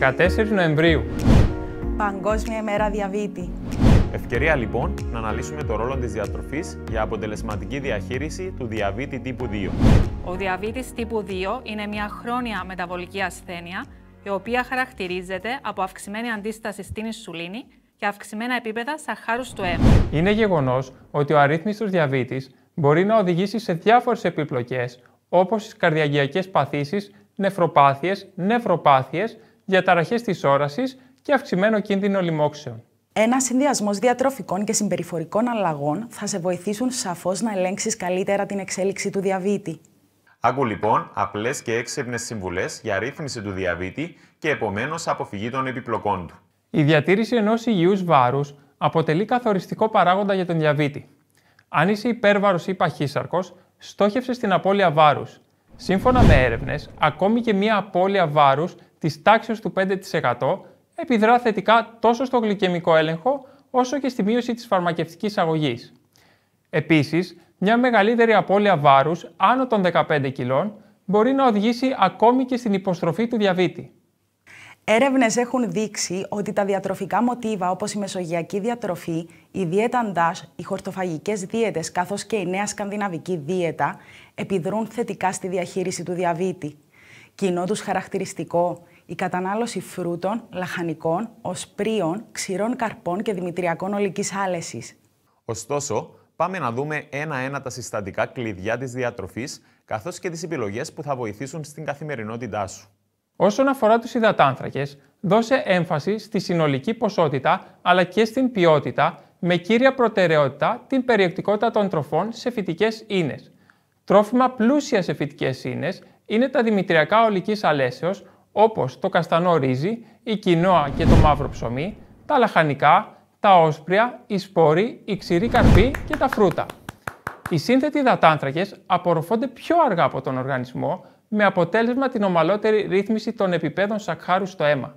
14 Νοεμβρίου. Παγκόσμια ημέρα διαβήτη. Ευκαιρία λοιπόν να αναλύσουμε το ρόλο της διατροφής για αποτελεσματική διαχείριση του διαβήτη τύπου 2. Ο διαβήτης τύπου 2 είναι μια χρόνια μεταβολική ασθένεια η οποία χαρακτηρίζεται από αυξημένη αντίσταση στην ισουλίνη και αυξημένα επίπεδα σαχάρου του αίμα. Είναι γεγονός ότι ο του διαβήτης μπορεί να οδηγήσει σε διάφορες επιπλοκές όπως τις καρδιαγιακές παθήσει, νευροπάθειε, νευροπάθειε διαταραχέ της όρασης και αυξημένο κίνδυνο λοιμόξεων. Ένα συνδυασμός διατροφικών και συμπεριφορικών αλλαγών θα σε βοηθήσουν σαφώς να ελέγξεις καλύτερα την εξέλιξη του διαβήτη. Άκου λοιπόν απλές και έξυπνες συμβουλές για ρύθμιση του διαβήτη και επομένως αποφυγή των επιπλοκών του. Η διατήρηση ενός υγιούς βάρους αποτελεί καθοριστικό παράγοντα για τον διαβήτη. Αν είσαι υπέρβαρος ή παχύσαρκος, στόχευσες στην απώλεια βάρους. Σύμφωνα με έρευνες, ακόμη και μία απώλεια βάρους Της τάξης του 5% επιδρά θετικά τόσο στο γλυκαιμικό έλεγχο όσο και στη μείωση της φαρμακευτικής αγωγής. Επίσης, μια μεγαλύτερη απώλεια βάρους άνω των 15 κιλών μπορεί να οδηγήσει ακόμη και στην υποστροφή του διαβήτη. Έρευνες έχουν δείξει ότι τα διατροφικά μοτίβα όπως η μεσογειακή διατροφή, η δίαιτα οι χορτοφαγικές δίαιτες καθώς και η νέα σκανδιναβική δίαιτα επιδρούν θετικά στη διαχείριση του διαβήτη. Κοινό τους χαρακτηριστικό η κατανάλωση φρούτων, λαχανικών, οσπρίων, ξηρών καρπών και δημητριακών ολικής άλεσης. Ωστόσο, πάμε να δούμε ένα-ένα τα συστατικά κλειδιά της διατροφής, καθώς και τις επιλογές που θα βοηθήσουν στην καθημερινότητά σου. Όσον αφορά τους υδατάνθρακες, δώσε έμφαση στη συνολική ποσότητα αλλά και στην ποιότητα, με κύρια προτεραιότητα την περιεκτικότητα των τροφών σε φυτικές ίνες. Τρόφιμα πλούσια σε φυτικές ίνες είναι τα δημητριακά ολικής αλέσεως, όπως το καστανό ρύζι, η κοινόα και το μαύρο ψωμί, τα λαχανικά, τα όσπρια, οι σπόροι, οι ξηροί καρποί και τα φρούτα. Οι σύνθετοι υδατάνθρακες απορροφώνται πιο αργά από τον οργανισμό με αποτέλεσμα την ομαλότερη ρύθμιση των επιπέδων σακχάρου στο αίμα.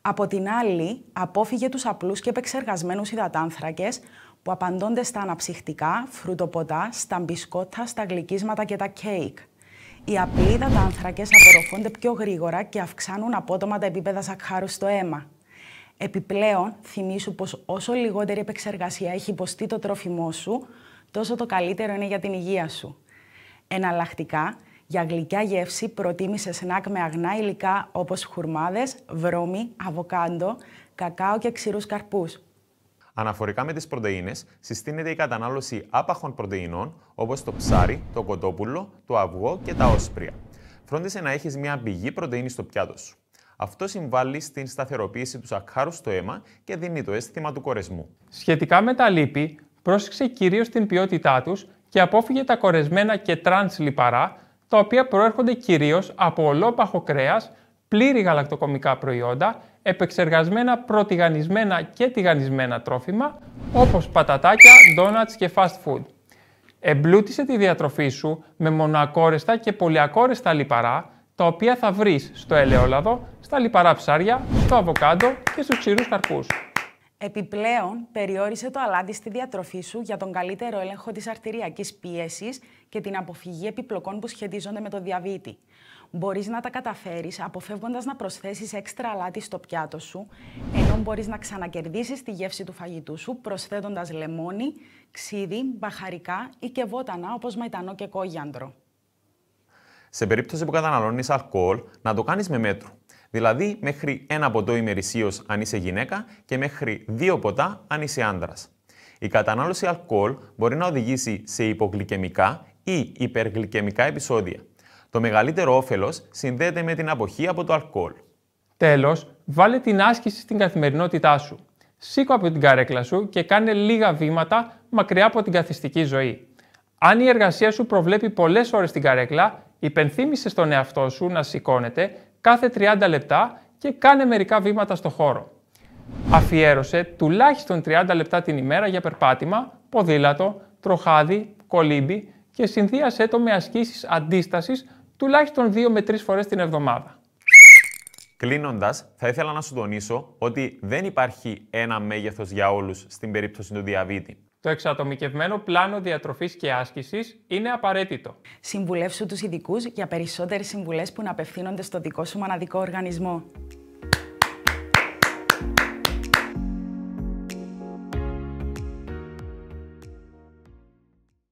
Από την άλλη, απόφυγε τους απλούς και επεξεργασμένους υδατάνθρακες που απαντώνται στα αναψυχτικά, φρουτοποτά, στα μπισκότα, στα γλυκίσματα και τα κέικ. Οι απλοί υδατάνθρακε απορροφούνται πιο γρήγορα και αυξάνουν απότομα τα επίπεδα σακχάρου στο αίμα. Επιπλέον, θυμίσου πως όσο λιγότερη επεξεργασία έχει υποστεί το τρόφιμό σου, τόσο το καλύτερο είναι για την υγεία σου. Εναλλακτικά, για γλυκιά γεύση προτίμησε σνακ με αγνά υλικά όπως χουρμάδες, βρώμη, αβοκάντο, κακάο και ξηρούς καρπούς. Αναφορικά με τις πρωτενε, συστήνεται η κατανάλωση άπαχων πρωτεϊνών όπως το ψάρι, το κοτόπουλο, το αυγό και τα όσπρια. Φρόντισε να έχεις μια πηγή πρωτενη στο πιάτο σου. Αυτό συμβάλλει στην σταθεροποίηση του σακχάρου στο αίμα και δίνει το αίσθημα του κορεσμού. Σχετικά με τα λίπη, πρόσεξε κυρίως την ποιότητά τους και απόφυγε τα κορεσμένα και τρανς λιπαρά, τα οποία προέρχονται κυρίως από ολόπαχο κρέας πλήρη γαλακτοκομικά προϊόντα, επεξεργασμένα προτιγανισμένα και τηγανισμένα τρόφιμα, όπως πατατάκια, ντόνατς και fast food. Εμπλούτισε τη διατροφή σου με μονοακόρεστα και πολυακόρεστα λιπαρά, τα οποία θα βρεις στο ελαιόλαδο, στα λιπαρά ψάρια, στο αβοκάντο και στους ξηρούς καρπούς. Επιπλέον, περιόρισε το αλάτι στη διατροφή σου για τον καλύτερο έλεγχο της αρτηριακής πίεσης και την αποφυγή επιπλοκών που σχετίζονται με το διαβήτη. Μπορείς να τα καταφέρεις αποφεύγοντας να προσθέσεις έξτρα αλάτι στο πιάτο σου, ενώ μπορείς να ξανακερδίσεις τη γεύση του φαγητού σου προσθέτοντας λεμόνι, ξύδι, μπαχαρικά ή και βότανα όπως μαϊτανό και κόγιαντρο. Σε περίπτωση που καταναλώνεις αλκοόλ, να το κάνεις με μέτρο. Δηλαδή μέχρι ένα ποτό ημερησίως αν είσαι γυναίκα και μέχρι δύο ποτά αν είσαι άντρα. Η κατανάλωση αλκοόλ μπορεί να οδηγήσει σε υπογλυκαιμικά ή υπεργλυκαιμικά επεισόδια. Το μεγαλύτερο όφελος συνδέεται με την αποχή από το αλκοόλ. Τέλος, βάλε την άσκηση στην καθημερινότητά σου. Σήκω από την καρέκλα σου και κάνε λίγα βήματα μακριά από την καθιστική ζωή. Αν η εργασία σου προβλέπει πολλές ώρες την καρέκλα, υπενθύμησε στον εαυτό σου να σηκώνεται κάθε 30 λεπτά και κάνε μερικά βήματα στο χώρο. Αφιέρωσε τουλάχιστον 30 λεπτά την ημέρα για περπάτημα, ποδήλατο, τροχάδι, κολύμπι, και συνδύασέ το με ασκήσεις αντίστασης τουλάχιστον 2 με 3 φορές την εβδομάδα. Κλείνοντας, θα ήθελα να σου τονίσω ότι δεν υπάρχει ένα μέγεθος για όλους στην περίπτωση του διαβήτη. Το εξατομικευμένο πλάνο διατροφής και άσκησης είναι απαραίτητο. Συμβουλεύσου τους ειδικούς για περισσότερες συμβουλές που να απευθύνονται στο δικό σου μοναδικό οργανισμό.